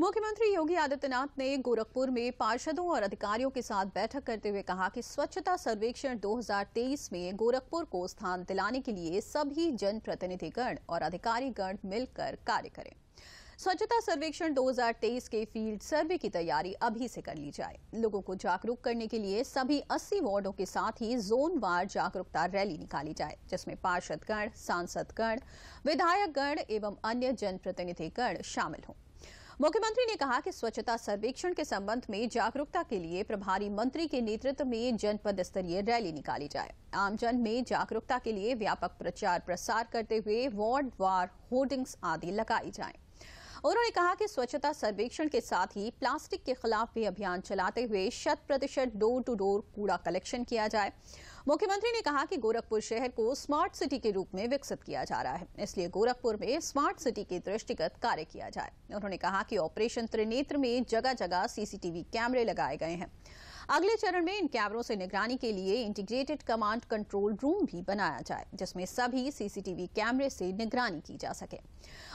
मुख्यमंत्री योगी आदित्यनाथ ने गोरखपुर में पार्षदों और अधिकारियों के साथ बैठक करते हुए कहा कि स्वच्छता सर्वेक्षण 2023 में गोरखपुर को स्थान दिलाने के लिए सभी जनप्रतिनिधिगण और अधिकारीगण मिलकर कार्य करें स्वच्छता सर्वेक्षण 2023 के फील्ड सर्वे की तैयारी अभी से कर ली जाए लोगों को जागरूक करने के लिए सभी अस्सी वार्डो के साथ ही जोनवार जागरूकता रैली निकाली जाए जिसमें पार्षदगण सांसदगण विधायकगण एवं अन्य जनप्रतिनिधिगण शामिल हों मुख्यमंत्री ने कहा कि स्वच्छता सर्वेक्षण के संबंध में जागरूकता के लिए प्रभारी मंत्री के नेतृत्व में जनपद स्तरीय रैली निकाली जाए आमजन में जागरूकता के लिए व्यापक प्रचार प्रसार करते हुए वार्ड वार होर्डिंग्स आदि लगाई जाए उन्होंने कहा कि स्वच्छता सर्वेक्षण के साथ ही प्लास्टिक के खिलाफ भी अभियान चलाते हुए शत प्रतिशत डोर टू डोर कूड़ा कलेक्शन किया जाए मुख्यमंत्री ने कहा कि गोरखपुर शहर को स्मार्ट सिटी के रूप में विकसित किया जा रहा है इसलिए गोरखपुर में स्मार्ट सिटी के दृष्टिगत कार्य किया जाए उन्होंने कहा कि ऑपरेशन त्रिनेत्र में जगह जगह सीसीटीवी कैमरे लगाए गए हैं अगले चरण में इन कैमरों से निगरानी के लिए इंटीग्रेटेड कमांड कंट्रोल रूम भी बनाया जाए जिसमें सभी सीसीटीवी कैमरे से निगरानी की जा सके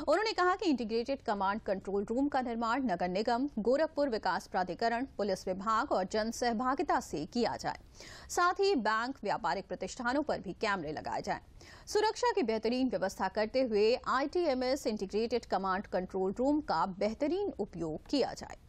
उन्होंने कहा कि इंटीग्रेटेड कमांड कंट्रोल रूम का निर्माण नगर निगम गोरखपुर विकास प्राधिकरण पुलिस विभाग और जन सहभागिता से किया जाए साथ ही बैंक व्यापारिक प्रतिष्ठानों पर भी कैमरे लगाए जाए सुरक्षा की बेहतरीन व्यवस्था करते हुए ITMS integrated command control room का बेहतरीन उपयोग किया जाए